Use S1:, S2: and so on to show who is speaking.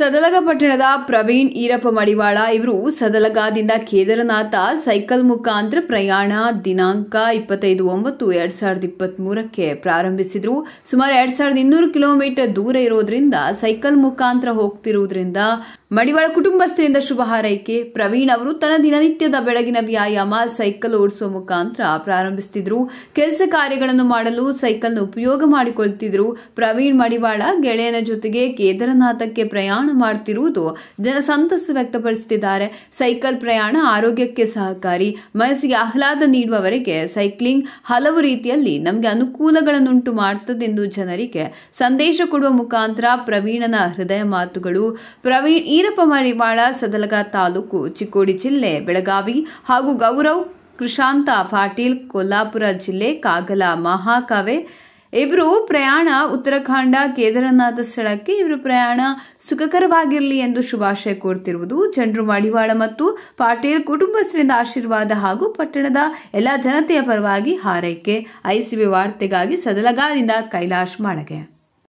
S1: ಸದಲಗ ಪಟ್ಟಣದ ಪ್ರವೀಣ್ ಈರಪ್ಪ ಮಡಿವಾಳ ಇವರು ಸದಲಗಾದಿಂದ ಕೇದಾರನಾಥ ಸೈಕಲ್ ಮುಖಾಂತರ ಪ್ರಯಾಣ ದಿನಾಂಕ ಇಪ್ಪತ್ತೈದು ಒಂಬತ್ತು ಎರಡ್ ಸಾವಿರದ ಮೂರಕ್ಕೆ ಪ್ರಾರಂಭಿಸಿದ್ರು ಸುಮಾರು ಎರಡ್ ಸಾವಿರದ ಇನ್ನೂರು ಕಿಲೋಮೀಟರ್ ದೂರ ಇರೋದ್ರಿಂದ ಸೈಕಲ್ ಮುಖಾಂತರ ಹೋಗ್ತಿರುವುದರಿಂದ ಮಡಿವಾಳ ಕುಟುಂಬಸ್ಥರಿಂದ ಶುಭ ಹಾರೈಕೆ ಪ್ರವೀಣ್ ಅವರು ತನ್ನ ದಿನನಿತ್ಯದ ಬೆಳಗಿನ ವ್ಯಾಯಾಮ ಸೈಕಲ್ ಓಡಿಸುವ ಮುಖಾಂತರ ಪ್ರಾರಂಭಿಸುತ್ತಿದ್ರು ಕೆಲಸ ಕಾರ್ಯಗಳನ್ನು ಮಾಡಲು ಸೈಕಲ್ನ ಉಪಯೋಗ ಮಾಡಿಕೊಳ್ತಿದ್ರು ಪ್ರವೀಣ್ ಮಡಿವಾಳ ಗೆಳೆಯನ ಜೊತೆಗೆ ಕೇದಾರನಾಥಕ್ಕೆ ಪ್ರಯಾಣ ಮಾಡುತ್ತಿರುವುದು ಜನ ಸಂತಸ ವ್ಯಕ್ತಪಡಿಸುತ್ತಿದ್ದಾರೆ ಸೈಕಲ್ ಪ್ರಯಾಣ ಆರೋಗ್ಯಕ್ಕೆ ಸಹಕಾರಿ ಮನಸ್ಸಿಗೆ ಆಹ್ಲಾದ ನೀಡುವವರೆಗೆ ಸೈಕ್ಲಿಂಗ್ ಹಲವು ರೀತಿಯಲ್ಲಿ ನಮಗೆ ಅನುಕೂಲಗಳನ್ನುಂಟು ಎಂದು ಜನರಿಗೆ ಸಂದೇಶ ಕೊಡುವ ಮುಖಾಂತರ ಪ್ರವೀಣನ ಹೃದಯ ಮಾತುಗಳು ಪ್ರವೀಣ್ ಈ ವೀರಪ್ಪ ಮಡಿವಾಳ ಸದಲಗ ತಾಲೂಕು ಚಿಕ್ಕೋಡಿ ಜಿಲ್ಲೆ ಬೆಳಗಾವಿ ಹಾಗೂ ಗೌರವ್ ಕೃಷಾಂತ ಪಾಟೀಲ್ ಕೊಲ್ಲಾಪುರ ಜಿಲ್ಲೆ ಕಾಗಲ ಮಹಾಕಾವೆ ಇವರು ಪ್ರಯಾಣ ಉತ್ತರಾಖಂಡ ಕೇದಾರನಾಥ ಸ್ಥಳಕ್ಕೆ ಇವರು ಪ್ರಯಾಣ ಸುಖಕರವಾಗಿರಲಿ ಎಂದು ಶುಭಾಶಯ ಕೋರ್ತಿರುವುದು ಜನರು ಮಡಿವಾಳ ಮತ್ತು ಪಾಟೀಲ್ ಕುಟುಂಬಸ್ಥರಿಂದ ಆಶೀರ್ವಾದ ಹಾಗೂ ಪಟ್ಟಣದ ಎಲ್ಲ ಜನತೆಯ ಪರವಾಗಿ ಹಾರೈಕೆ ಐಸಿಬಿ ವಾರ್ತೆಗಾಗಿ ಸದಲಗಾದಿಂದ ಕೈಲಾಶ್ ಮಾಳಗೆ